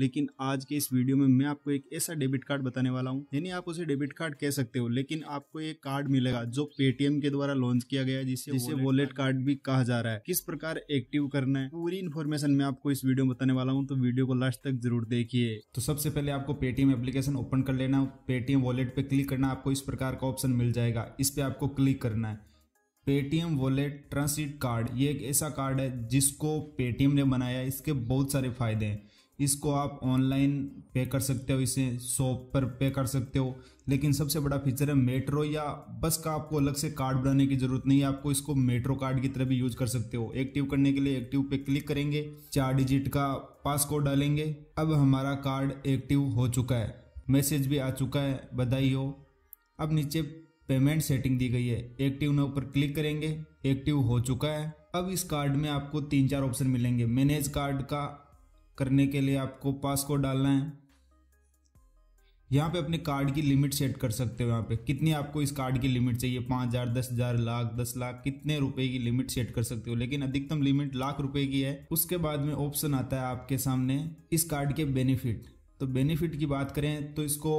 लेकिन आज के इस वीडियो में मैं आपको एक ऐसा डेबिट कार्ड बताने वाला हूँ यानी आप उसे डेबिट कार्ड कह सकते हो लेकिन आपको एक कार्ड मिलेगा जो पेटीएम के द्वारा लॉन्च किया गया जिसे जिसे वॉलेट कार्ड भी कहा जा रहा है किस प्रकार एक्टिव करना है पूरी इन्फॉर्मेशन मैं आपको इस वीडियो में बताने वाला हूँ तो वीडियो को लास्ट तक जरूर देखिए तो सबसे पहले आपको पेटीएम एप्लीकेशन ओपन कर लेना पेटीएम वॉलेट पे क्लिक करना आपको इस प्रकार का ऑप्शन मिल जाएगा इस पे आपको क्लिक करना है पेटीएम वॉलेट ट्रांसिट कार्ड ये एक ऐसा कार्ड है जिसको पेटीएम ने बनाया इसके बहुत सारे फायदे हैं इसको आप ऑनलाइन पे कर सकते हो इसे शॉप पर पे कर सकते हो लेकिन सबसे बड़ा फीचर है मेट्रो या बस का आपको अलग से कार्ड बनाने की ज़रूरत नहीं है आपको इसको मेट्रो कार्ड की तरह भी यूज कर सकते हो एक्टिव करने के लिए एक्टिव पे क्लिक करेंगे चार डिजिट का पास कोड डालेंगे अब हमारा कार्ड एक्टिव हो चुका है मैसेज भी आ चुका है बधाई हो अब नीचे पेमेंट सेटिंग दी गई है एक्टिव न ऊपर क्लिक करेंगे एक्टिव हो चुका है अब इस कार्ड में आपको तीन चार ऑप्शन मिलेंगे मैनेज कार्ड का करने के लिए आपको पास कोड डालना है यहाँ पे अपने कार्ड की लिमिट सेट कर सकते हो यहाँ पे कितनी आपको इस कार्ड की लिमिट चाहिए पाँच हज़ार दस हज़ार लाख दस लाख कितने रुपए की लिमिट सेट कर सकते हो लेकिन अधिकतम लिमिट लाख रुपए की है उसके बाद में ऑप्शन आता है आपके सामने इस कार्ड के बेनिफिट तो बेनिफिट की बात करें तो इसको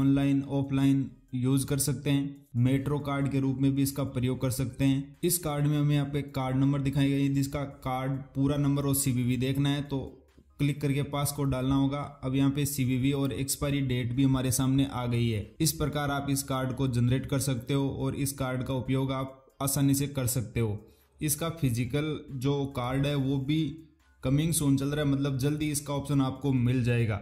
ऑनलाइन ऑफलाइन यूज कर सकते हैं मेट्रो कार्ड के रूप में भी इसका प्रयोग कर सकते हैं इस कार्ड में हमें यहाँ पे कार्ड नंबर दिखाई गई जिसका कार्ड पूरा नंबर और सीवीवी देखना है तो क्लिक करके पास कोड डालना होगा अब यहाँ पे सी और एक्सपायरी डेट भी हमारे सामने आ गई है इस प्रकार आप इस कार्ड को जनरेट कर सकते हो और इस कार्ड का उपयोग आप आसानी से कर सकते हो इसका फिजिकल जो कार्ड है वो भी कमिंग सोन चल रहा है मतलब जल्दी इसका ऑप्शन आपको मिल जाएगा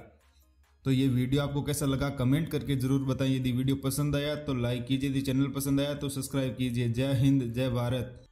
तो ये वीडियो आपको कैसा लगा कमेंट करके जरूर बताएं यदि वीडियो पसंद आया तो लाइक कीजिए यदि चैनल पसंद आया तो सब्सक्राइब कीजिए जय हिंद जय भारत